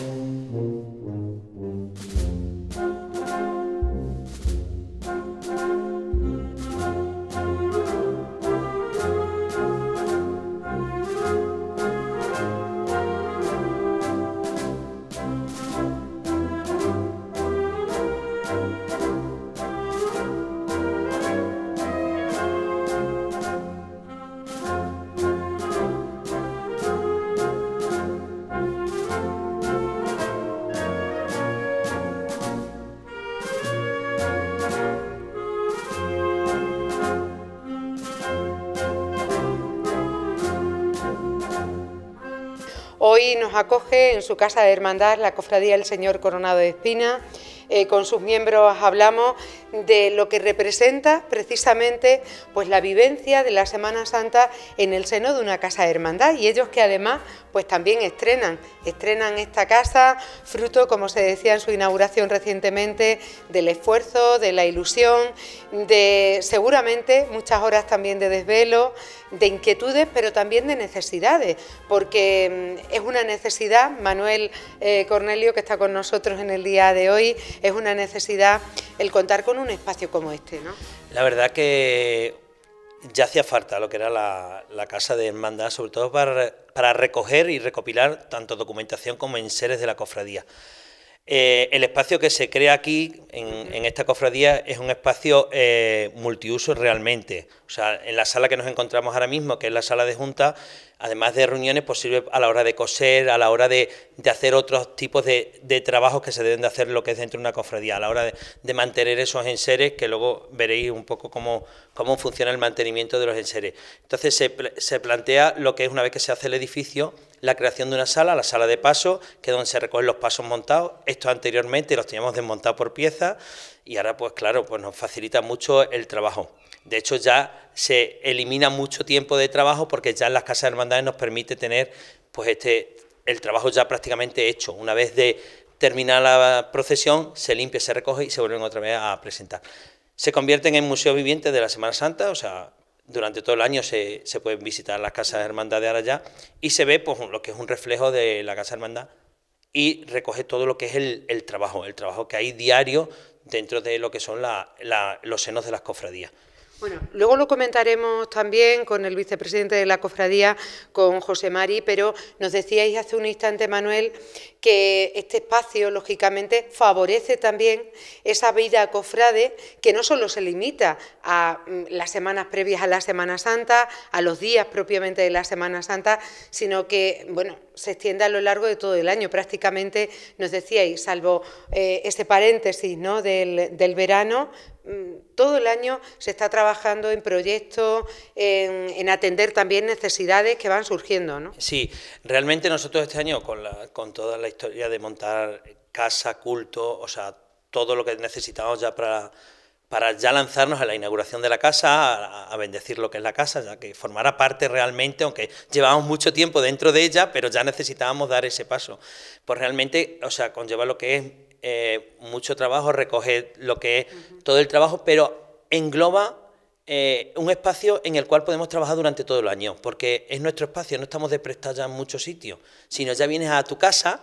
Thank you. Hoy nos acoge en su casa de hermandad la Cofradía del Señor Coronado de Espina. Eh, con sus miembros hablamos de lo que representa precisamente pues, la vivencia de la Semana Santa en el seno de una casa de hermandad y ellos que además pues, también estrenan estrenan esta casa, fruto, como se decía en su inauguración recientemente, del esfuerzo, de la ilusión, de seguramente muchas horas también de desvelo, de inquietudes, pero también de necesidades, porque mm, es una necesidad, Manuel eh, Cornelio, que está con nosotros en el día de hoy, es una necesidad el contar con un espacio como este. ¿no? La verdad que ya hacía falta lo que era la, casa de hermandad, sobre todo para, recoger y recopilar tanto documentación como enseres de la cofradía. Eh, el espacio que se crea aquí en, esta cofradía es un espacio eh, multiuso realmente. O sea, en la sala que nos encontramos ahora mismo, que es la sala de junta, además de reuniones, pues sirve a la hora de coser, a la hora de, hacer otros tipos de, trabajos que se deben de hacer lo que es dentro de una cofradía, a la hora de, mantener esos enseres, que luego veréis un poco cómo, cómo funciona el mantenimiento de los enseres. Entonces se, plantea lo que es una vez que se hace el edificio, la creación de una sala, la sala de paso, que es donde se recogen los pasos montados. Esto anteriormente los teníamos desmontados por piezas y ahora pues claro, pues nos facilita mucho el trabajo. De hecho ya se elimina mucho tiempo de trabajo porque ya en las casas hermandades nos permite tener pues este el trabajo ya prácticamente hecho. Una vez de terminar la procesión, se limpia, se recoge y se vuelven otra vez a presentar. Se convierten en museo viviente de la Semana Santa, o sea, durante todo el año se, pueden visitar las casas de hermandad de y se ve pues, lo que es un reflejo de la Casa Hermandad y recoge todo lo que es el, el trabajo, el trabajo que hay diario dentro de lo que son la, la, los senos de las cofradías. Bueno, luego lo comentaremos también con el vicepresidente de la cofradía, con José Mari, pero nos decíais hace un instante, Manuel, que este espacio, lógicamente, favorece también esa vida cofrade que no solo se limita a mm, las semanas previas a la Semana Santa, a los días propiamente de la Semana Santa, sino que, bueno, se extiende a lo largo de todo el año. Prácticamente, nos decíais, salvo eh, ese paréntesis ¿no? del verano, Mm, todo el año se está trabajando en proyectos, en, atender también necesidades que van surgiendo. ¿no? Sí, realmente nosotros este año, con, toda la historia de montar casa, culto, o sea, todo lo que necesitábamos ya para ya lanzarnos a la inauguración de la casa, a, bendecir lo que es la casa, ya que formara parte realmente, aunque llevábamos mucho tiempo dentro de ella, pero ya necesitábamos dar ese paso. Pues realmente, o sea, conlleva lo que es eh, mucho trabajo, recoger lo que es todo el trabajo, pero engloba eh, un espacio en el cual podemos trabajar durante todo el año, porque es nuestro espacio, no estamos de en muchos sitios, sino ya vienes a tu casa,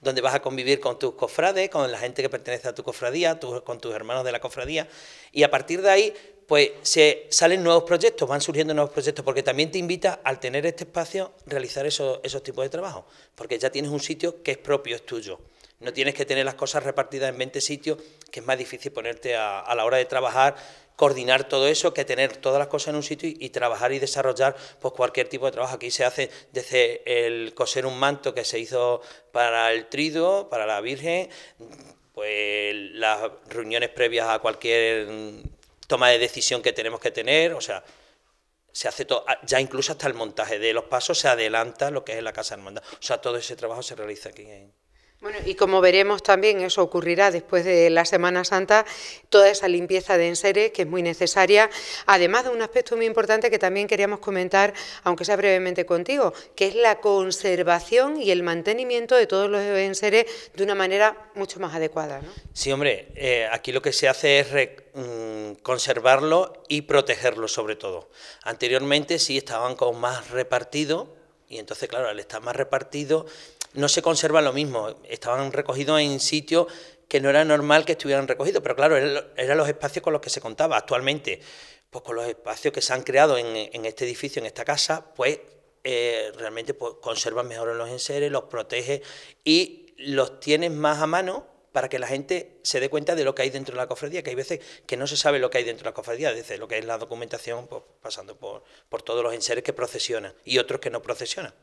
donde vas a convivir con tus cofrades, con la gente que pertenece a tu cofradía, con tus hermanos de la cofradía, y a partir de ahí, pues se salen nuevos proyectos, van surgiendo nuevos proyectos, porque también te invita al tener este espacio realizar esos, esos tipos de trabajo, porque ya tienes un sitio que es propio, es tuyo. No tienes que tener las cosas repartidas en 20 sitios, que es más difícil ponerte a, la hora de trabajar, coordinar todo eso, que tener todas las cosas en un sitio y, trabajar y desarrollar pues, cualquier tipo de trabajo. Aquí se hace desde el coser un manto que se hizo para el trido, para la Virgen, pues las reuniones previas a cualquier mm, toma de decisión que tenemos que tener, o sea, se hace todo, ah, ya incluso hasta el montaje de los pasos se adelanta lo que es la Casa Hermandad. O sea, todo ese trabajo se realiza aquí. En bueno, y como veremos también, eso ocurrirá después de la Semana Santa, toda esa limpieza de enseres que es muy necesaria, además de un aspecto muy importante que también queríamos comentar, aunque sea brevemente contigo, que es la conservación y el mantenimiento de todos los enseres de una manera mucho más adecuada. Sí, hombre, eh, aquí lo que se hace es mm, conservarlo y protegerlo sobre todo. Anteriormente sí estaban con más repartido. y entonces, claro, al está más repartido no se conserva lo mismo. Estaban recogidos en sitios que no era normal que estuvieran recogidos, pero claro, eran los espacios con los que se contaba actualmente. Pues con los espacios que se han creado en, este edificio, en esta casa, pues eh, realmente pues, conservan mejor los enseres, los protege y los tienes más a mano para que la gente se dé cuenta de lo que hay dentro de la cofradía, que hay veces que no se sabe lo que hay dentro de la cofradía, desde lo que es la documentación, pues, pasando por, por todos los enseres que procesionan y otros que no procesionan.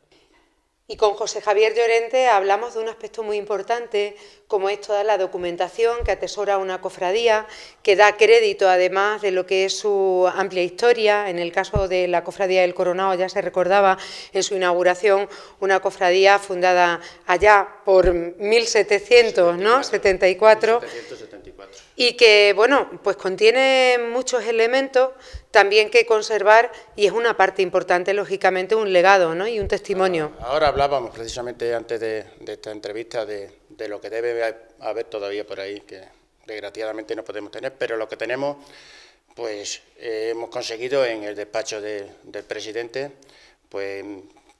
Y con José Javier Llorente hablamos de un aspecto muy importante, como es toda la documentación que atesora una cofradía, que da crédito además de lo que es su amplia historia. En el caso de la cofradía del Coronado ya se recordaba en su inauguración una cofradía fundada allá por 1700, 74, 1774. Y que, bueno, pues contiene muchos elementos también que conservar, y es una parte importante, lógicamente, un legado ¿no? y un testimonio. Ah, ahora hablábamos precisamente antes de, esta entrevista de, lo que debe haber todavía por ahí, que desgraciadamente no podemos tener, pero lo que tenemos, pues eh, hemos conseguido en el despacho del presidente, pues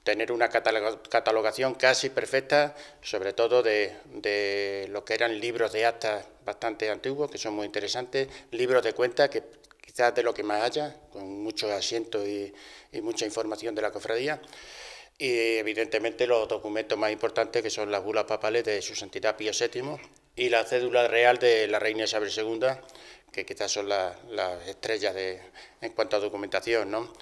tener una catalogación casi perfecta, sobre todo de, de, lo que eran libros de actas bastante antiguos, que son muy interesantes, libros de cuentas que quizás de lo que más haya, con muchos asientos y, mucha información de la cofradía y evidentemente los documentos más importantes que son las bulas papales de su santidad Pío VII y la cédula real de la reina Isabel II, que quizás son las estrellas de, en cuanto a documentación, ¿no?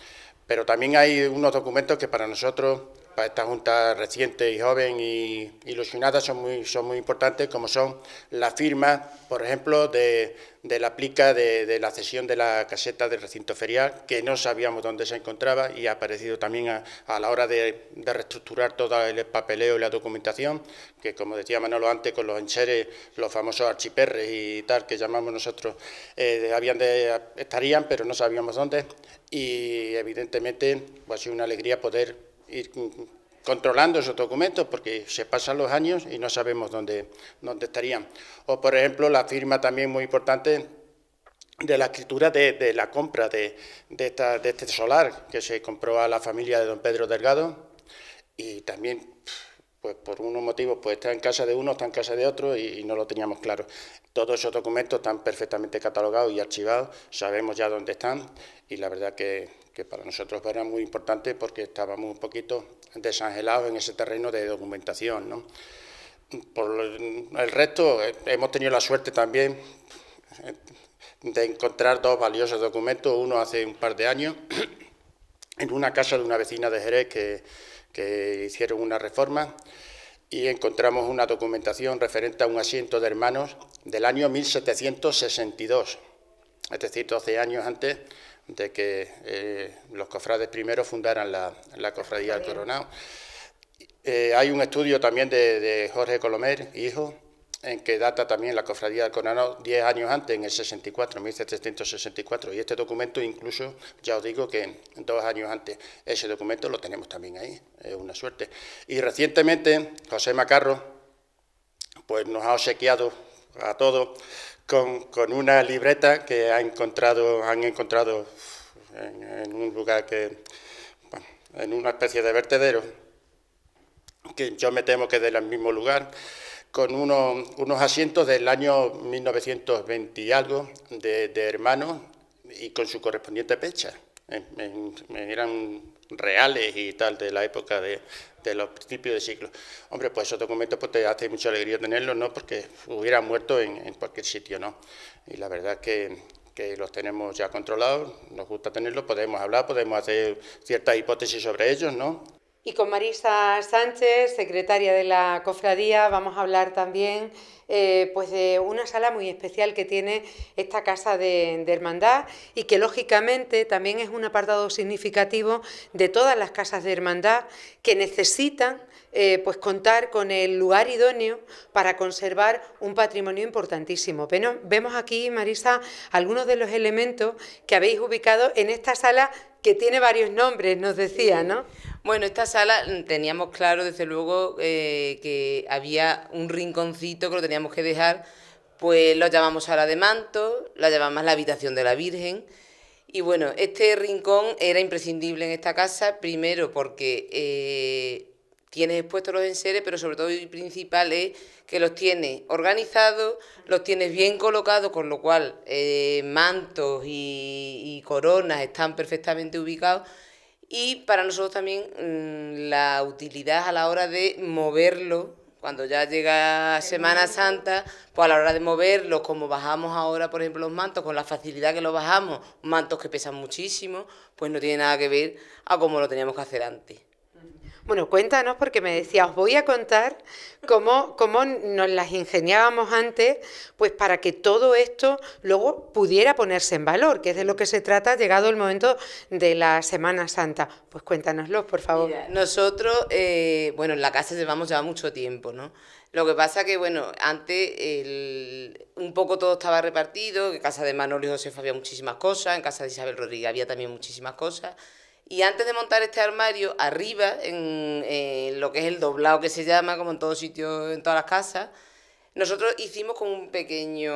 Pero también hay unos documentos que para nosotros para esta Junta reciente y joven y ilusionada son muy, son muy importantes, como son la firma, por ejemplo, de, la plica de, la cesión de la caseta del recinto ferial, que no sabíamos dónde se encontraba y ha aparecido también a, la hora de, reestructurar todo el papeleo y la documentación, que como decía Manolo antes, con los encheres... los famosos archiperres y tal que llamamos nosotros, eh, habían de, estarían, pero no sabíamos dónde. Y evidentemente pues ha sido una alegría poder ir controlando esos documentos porque se pasan los años y no sabemos dónde, dónde estarían. O, por ejemplo, la firma también muy importante de la escritura de, la compra de, de, esta, este solar que se compró a la familia de don Pedro Delgado y también pues por unos motivos, pues está en casa de uno, está en casa de otro y, no lo teníamos claro. Todos esos documentos están perfectamente catalogados y archivados, sabemos ya dónde están y la verdad que que para nosotros era muy importante porque estábamos un poquito desangelados en ese terreno de documentación. ¿no? Por el resto, eh, hemos tenido la suerte también eh, de encontrar dos valiosos documentos, uno hace un par de años, en una casa de una vecina de Jerez que, que hicieron una reforma y encontramos una documentación referente a un asiento de hermanos del año 1762, es decir, 12 años antes de que eh, los cofrades primero fundaran la, cofradía del Coronado. Eh, hay un estudio también de, Jorge Colomer, hijo, en que data también la cofradía del Coronado 10 años antes, en el 64, 1764, y este documento incluso, ya os digo que dos años antes, ese documento lo tenemos también ahí, es una suerte. Y recientemente José Macarro pues nos ha obsequiado a todos con, con una libreta que ha encontrado, han encontrado en, un lugar que, en una especie de vertedero, que yo me temo que es del mismo lugar, con unos asientos del año 1920 y algo de, de hermanos y con su correspondiente fecha. eran reales y tal de la época de, de los principios de siglo. Hombre, pues esos documentos pues, te hace mucha alegría tenerlos, ¿no? Porque hubieran muerto en, cualquier sitio, ¿no? Y la verdad es que, que los tenemos ya controlados, nos gusta tenerlos, podemos hablar, podemos hacer ciertas hipótesis sobre ellos, ¿no? Y con Marisa Sánchez, secretaria de la cofradía, vamos a hablar también eh, pues de una sala muy especial que tiene esta casa de, hermandad y que lógicamente también es un apartado significativo de todas las casas de hermandad que necesitan eh, pues contar con el lugar idóneo para conservar un patrimonio importantísimo. vemos aquí, Marisa, algunos de los elementos que habéis ubicado en esta sala que tiene varios nombres, nos decía, ¿no? Bueno, esta sala mm, teníamos claro, desde luego, eh, que había un rinconcito que lo teníamos que dejar, pues lo llamamos sala de manto, la llamamos la habitación de la Virgen. Y bueno, este rincón era imprescindible en esta casa, primero porque eh, tienes expuestos los enseres, pero sobre todo y principal es que los tienes organizados, los tienes bien colocados, con lo cual eh, mantos y coronas están perfectamente ubicados y para nosotros también mm, la utilidad a la hora de moverlo, cuando ya llega Semana Santa, pues a la hora de moverlo, como bajamos ahora, por ejemplo, los mantos, con la facilidad que los bajamos, mantos que pesan muchísimo, pues no tiene nada que ver a cómo lo teníamos que hacer antes. Bueno, cuéntanos porque me decía, os voy a contar cómo, cómo nos las ingeniábamos antes, pues para que todo esto luego pudiera ponerse en valor, que es de lo que se trata llegado el momento de la Semana Santa. Pues cuéntanoslo, por favor. nosotros, eh, bueno, en la casa llevamos ya mucho tiempo, ¿no? Lo que pasa que, bueno, antes el, un poco todo estaba repartido, en casa de Manolo y Josefa había muchísimas cosas, en casa de Isabel Rodríguez había también muchísimas cosas. Y antes de montar este armario, arriba, en, eh, lo que es el doblado que se llama, como en todos sitios, en todas las casas, nosotros hicimos con un pequeño,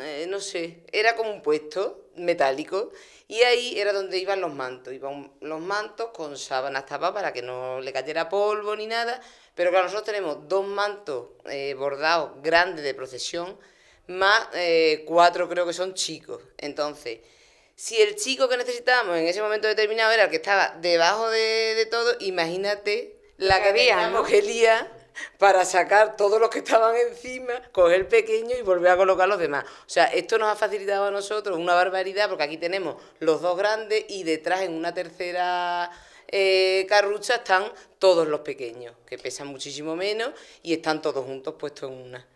eh, no sé, era como un puesto metálico y ahí era donde iban los mantos, iban los mantos con sábanas tapas para que no le cayera polvo ni nada, pero claro, nosotros tenemos dos mantos eh, bordados grandes de procesión, más cuatro creo que son chicos, entonces si el chico que necesitábamos en ese momento determinado era el que estaba debajo de, todo, imagínate la, que teníamos que para sacar todos los que estaban encima, coger el pequeño y volver a colocar los demás. O sea, esto nos ha facilitado a nosotros una barbaridad porque aquí tenemos los dos grandes y detrás en una tercera eh, carrucha están todos los pequeños, que pesan muchísimo menos y están todos juntos puestos en una.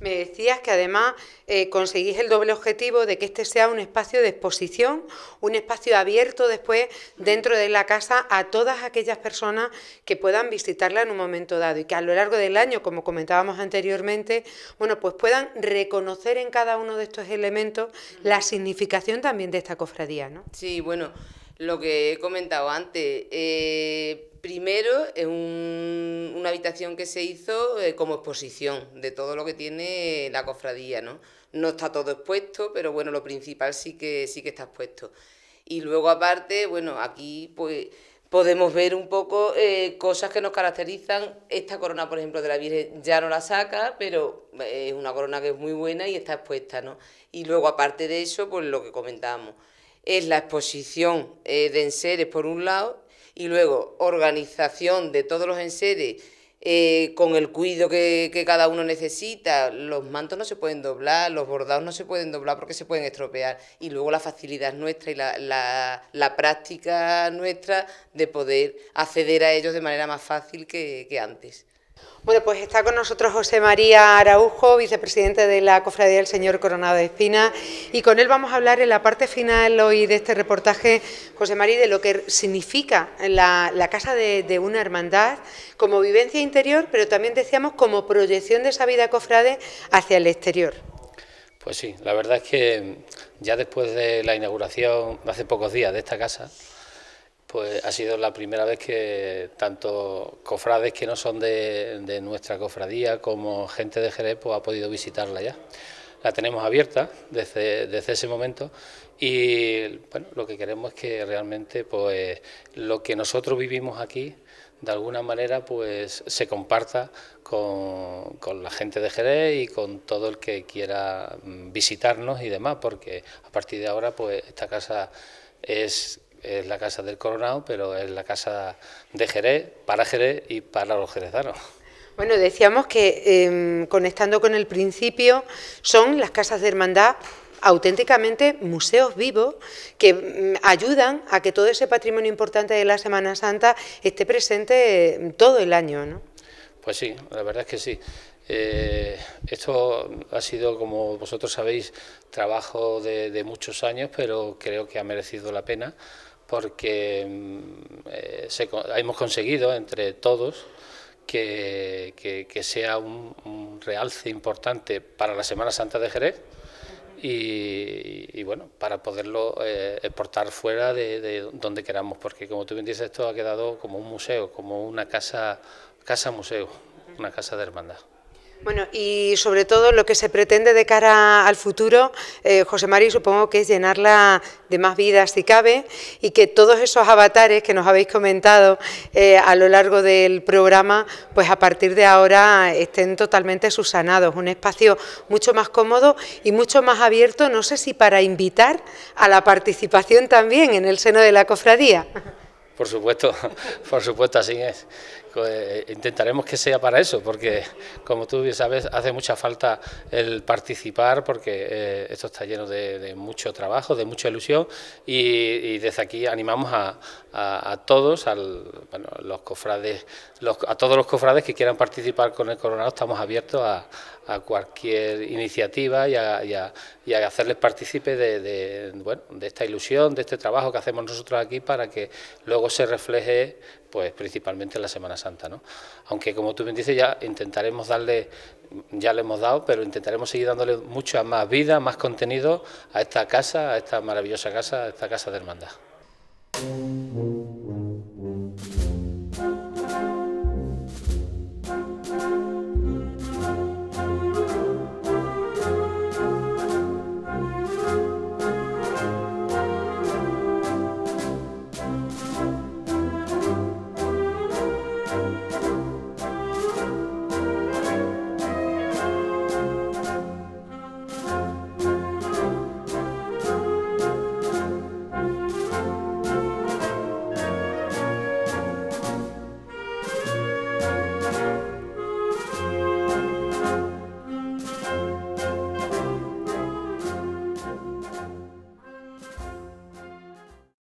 Me decías que además eh, conseguís el doble objetivo de que este sea un espacio de exposición, un espacio abierto después dentro de la casa a todas aquellas personas que puedan visitarla en un momento dado y que a lo largo del año, como comentábamos anteriormente, bueno, pues puedan reconocer en cada uno de estos elementos la significación también de esta cofradía, ¿no? Sí, bueno, lo que he comentado antes, eh, Primero, es una habitación que se hizo eh, como exposición de todo lo que tiene la cofradía, ¿no? No está todo expuesto, pero bueno, lo principal sí que, sí que está expuesto. Y luego, aparte, bueno, aquí pues podemos ver un poco eh, cosas que nos caracterizan. Esta corona, por ejemplo, de la Virgen ya no la saca, pero eh, es una corona que es muy buena y está expuesta, ¿no? Y luego, aparte de eso, pues lo que comentábamos, es la exposición de enseres por un lado y luego organización de todos los enseres eh, con el cuido que, cada uno necesita. Los mantos no se pueden doblar, los bordados no se pueden doblar porque se pueden estropear. Y luego la facilidad nuestra y la, la, la práctica nuestra de poder acceder a ellos de manera más fácil que antes. Bueno, pues está con nosotros José María Araujo, vicepresidente de la Cofradía del Señor Coronado de Espina, y con él vamos a hablar en la parte final hoy de este reportaje, José María, de lo que significa la, casa de, de, una hermandad como vivencia interior, pero también decíamos como proyección de esa vida cofrade hacia el exterior. Pues sí, la verdad es que ya después de la inauguración hace pocos días de esta casa, pues ha sido la primera vez que tanto cofrades que no son de, nuestra cofradía como gente de Jerez pues, ha podido visitarla ya. La tenemos abierta desde, ese momento y bueno, lo que queremos es que realmente pues, lo que nosotros vivimos aquí de alguna manera pues se comparta con, la gente de Jerez y con todo el que quiera mm, visitarnos y demás, porque a partir de ahora pues esta casa es es la casa del coronado, pero es la casa de Jerez, para Jerez y para los jerezanos. Bueno, decíamos que em, conectando con el principio, son las casas de hermandad auténticamente museos vivos que mm, ayudan a que todo ese patrimonio importante de la Semana Santa esté presente em, todo el año, ¿no? Pues sí, la verdad es que sí. Eh, esto ha sido, como vosotros sabéis, trabajo de muchos años, pero creo que ha merecido la pena porque mm, eh, hemos conseguido entre todos que, sea un, realce importante para la Semana Santa de Jerez y, bueno, para poderlo eh, exportar fuera de, donde queramos, porque como tú bien dices, esto ha quedado como un museo, como una casa, casa museo, una casa de hermandad. Bueno, y sobre todo lo que se pretende de cara al futuro, eh, José Mari, supongo que es llenarla de más vida si cabe y que todos esos avatares que nos habéis comentado eh, a lo largo del programa, pues a partir de ahora estén totalmente susanados, Un espacio mucho más cómodo y mucho más abierto, no sé si para invitar a la participación también en el seno de la cofradía. Por supuesto, por supuesto, así es. Pues, intentaremos que sea para eso, porque como tú bien sabes, hace mucha falta el participar, porque eh, esto está lleno de, mucho trabajo, de mucha ilusión, y, desde aquí animamos a, a, a todos, los cofrades, a todos los cofrades que quieran participar con el Coronado, estamos abiertos a, cualquier iniciativa y a, hacerles partícipe de, esta ilusión, de este trabajo que hacemos nosotros aquí para que luego se refleje pues principalmente en la Semana Santa. ¿no? Aunque, como tú me dices, ya intentaremos darle, ya le hemos dado, pero intentaremos seguir dándole mucha más vida, más contenido a esta casa, a esta maravillosa casa, a esta casa de hermandad.